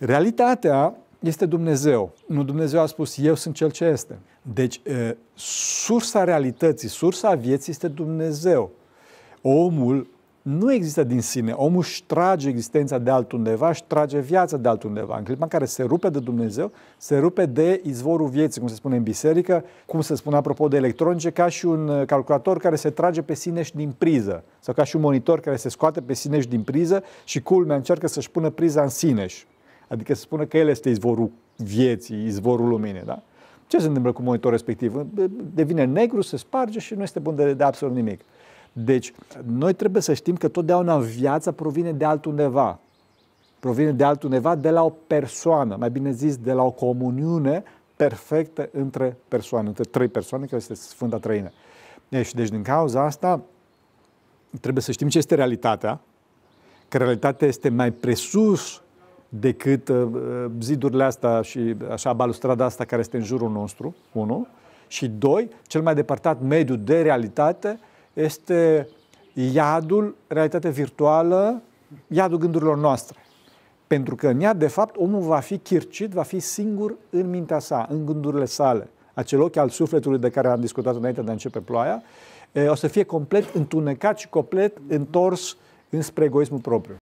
Realitatea este Dumnezeu. Nu Dumnezeu a spus, eu sunt cel ce este. Deci, sursa realității, sursa vieții este Dumnezeu. Omul nu există din sine. Omul își trage existența de altundeva, își trage viața de altundeva. În clipa în care se rupe de Dumnezeu, se rupe de izvorul vieții, cum se spune în biserică, cum se spune apropo de electronice, ca și un calculator care se trage pe sine și din priză, sau ca și un monitor care se scoate pe sine și din priză și culmea încearcă să-și pună priza în sine Adică se spune că el este izvorul vieții, izvorul luminii, da? Ce se întâmplă cu monitorul respectiv? Devine negru, se sparge și nu este bun de, de absolut nimic. Deci, noi trebuie să știm că totdeauna viața provine de altundeva. Provine de altundeva, de la o persoană, mai bine zis, de la o comuniune perfectă între persoane, între trei persoane, care este Sfânta Trăină. Deci, deci, din cauza asta, trebuie să știm ce este realitatea, că realitatea este mai presus decât uh, zidurile astea și așa balustrada asta care este în jurul nostru, unu, și doi, cel mai departat mediu de realitate este iadul, realitatea virtuală, iadul gândurilor noastre. Pentru că în ea, de fapt, omul va fi chircit, va fi singur în mintea sa, în gândurile sale. Acel ochi al sufletului de care am discutat înainte de a începe ploaia, o să fie complet întunecat și complet întors înspre egoismul propriu.